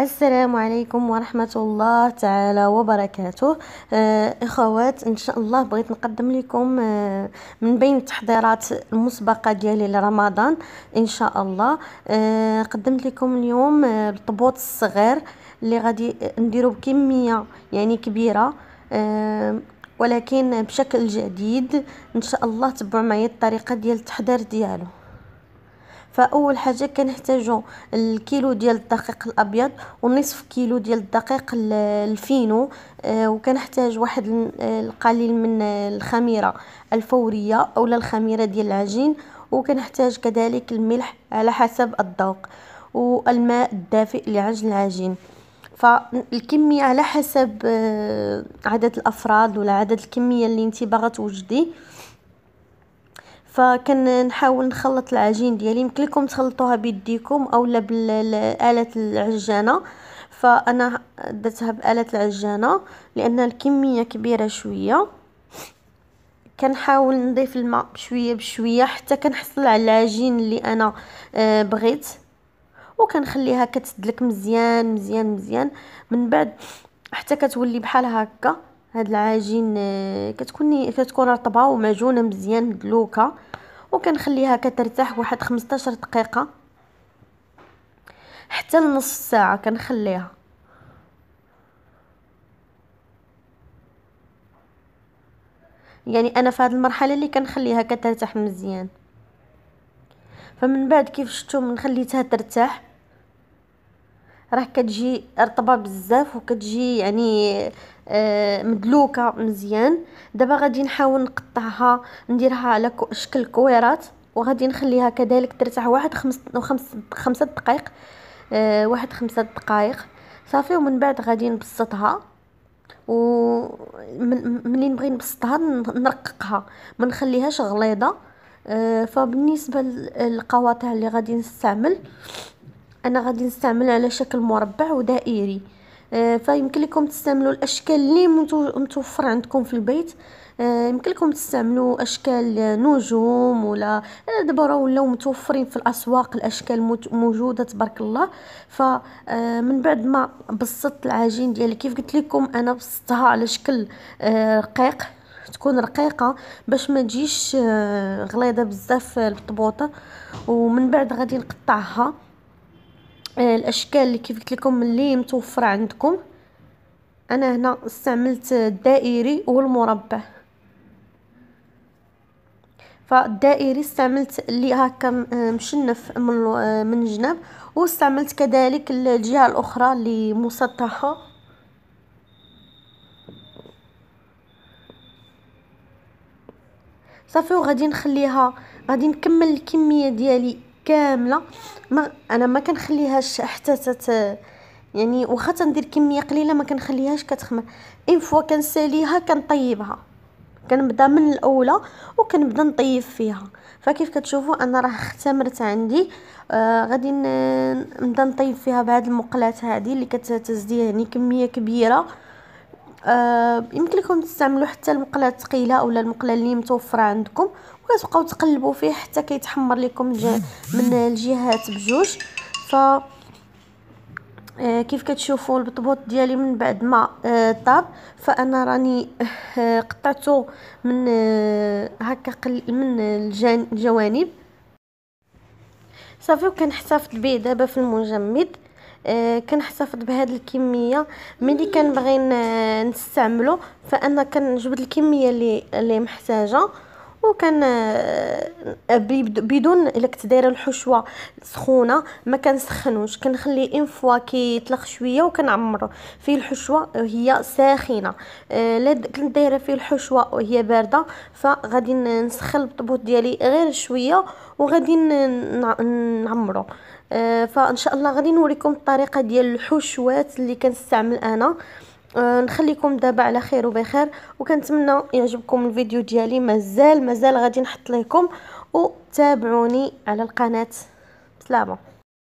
السلام عليكم ورحمة الله تعالى وبركاته آه اخوات ان شاء الله بغيت نقدم لكم آه من بين التحضيرات المسبقة ديالي لرمضان ان شاء الله آه قدمت لكم اليوم آه الطبوط الصغير اللي غادي نديرو بكمية يعني كبيرة آه ولكن بشكل جديد ان شاء الله تبعوا معايا الطريقة ديال التحضير ديالو فاول حاجه كنحتاجو الكيلو ديال الدقيق الابيض ونصف كيلو ديال الدقيق الفينو آه، وكنحتاج واحد القليل من الخميره الفوريه اولا الخميره ديال العجين وكنحتاج كذلك الملح على حسب الذوق والماء الدافئ لعجن العجين فالكميه على حسب آه، عدد الافراد ولا عدد الكميه اللي انت باغا توجدي نحاول نخلط العجين ديالي يمكن لكم تخلطوها بيديكم اولا بالاله العجانه فانا درتها باله العجانه لان الكميه كبيره شويه كنحاول نضيف الماء بشويه بشويه حتى كنحصل على العجين اللي انا آه، بغيت وكنخليها كتدلك مزيان مزيان مزيان من بعد حتى كتولي بحال هكا هاد العجين آه، كتكون كتكون رطبه ومعجونه مزيان مدلوكه وكنخليها كترتاح واحد 15 دقيقه حتى لنص ساعه كنخليها يعني انا في هاد المرحله اللي كنخليها كترتاح مزيان فمن بعد كيف شفتوا من خليتها ترتاح راه كتجي رطبه بزاف وكتجي يعني آه، مدلوكه مزيان دابا غادي نحاول نقطعها نديرها على شكل كويرات وغادي نخليها كذلك ترتاح واحد خمس خمس خمسة دقائق آه، واحد خمسة دقائق صافي ومن بعد غادي نبسطها و ملي نبغي نبسطها نرققها ما نخليهاش غليظه آه، فبالنسبه للقواطع اللي غادي نستعمل انا غادي نستعمل على شكل مربع ودائري آه، فيمكن لكم تستعملوا الاشكال اللي متوفر عندكم في البيت آه، يمكن لكم تستعملوا اشكال نجوم ولا آه، دابا راه ولاو متوفرين في الاسواق الاشكال موجوده تبارك الله فمن بعد ما بسطت العجين ديالي كيف قلت لكم انا بسطتها على شكل رقيق تكون رقيقه باش ما تجيش غليظه بزاف البطبوطه ومن بعد غادي نقطعها آه، الاشكال اللي كيف قلت لكم اللي متوفره عندكم انا هنا استعملت الدائري والمربع فالدائري استعملت اللي هكا آه، مشنف من آه، من الجناب واستعملت كذلك الجهه الاخرى اللي مسطحه صافي وغادي نخليها غادي نكمل الكميه ديالي كامله ما انا ما كنخليهاش حتى تت يعني واخا تندير كميه قليله ما كنخليهاش كتخمر اين فوا كنساليها كنطيبها كنبدا من الاولى وكنبدا نطيب فيها فكيف كتشوفوا انا راه اختمرت عندي آه غادي نبدا نطيب فيها بهاد المقلات هذه اللي كتزدي يعني كميه كبيره آه يمكن لكم تستعملوا حتى المقله الثقيله اولا المقله اللي متوفره عندكم وكتبقاو تقلبوا فيه حتى كيتحمر لكم من الجهات بجوج ف آه كيف كتشوفوا البطبوط ديالي من بعد ما آه، طاب فانا راني آه، قطعته من آه، هكا قل من الجوانب صافي وكنحتفظ به دابا في المجمد آه، كنحتفظ بهاد الكميه ملي كنبغي نستعملو فانا كنجبد الكميه اللي اللي محتاجه وكان آه، بدون الا كنت دايره الحشوه سخونه ما كنسخنوش كنخليه ان فوا كيطلق شويه وكنعمرو فيه الحشوه هي ساخنه آه، لا كنت دايره فيه الحشوه وهي بارده فغادي نسخن البطبوط ديالي غير شويه وغادي نعمرو آه، فان شاء الله غادي نوريكم الطريقه ديال الحشوات اللي كنستعمل انا آه نخليكم دابا على خير وبخير وكنتمنى يعجبكم الفيديو ديالي مازال مازال غادي نحط لكم وتابعوني على القناه بسلامه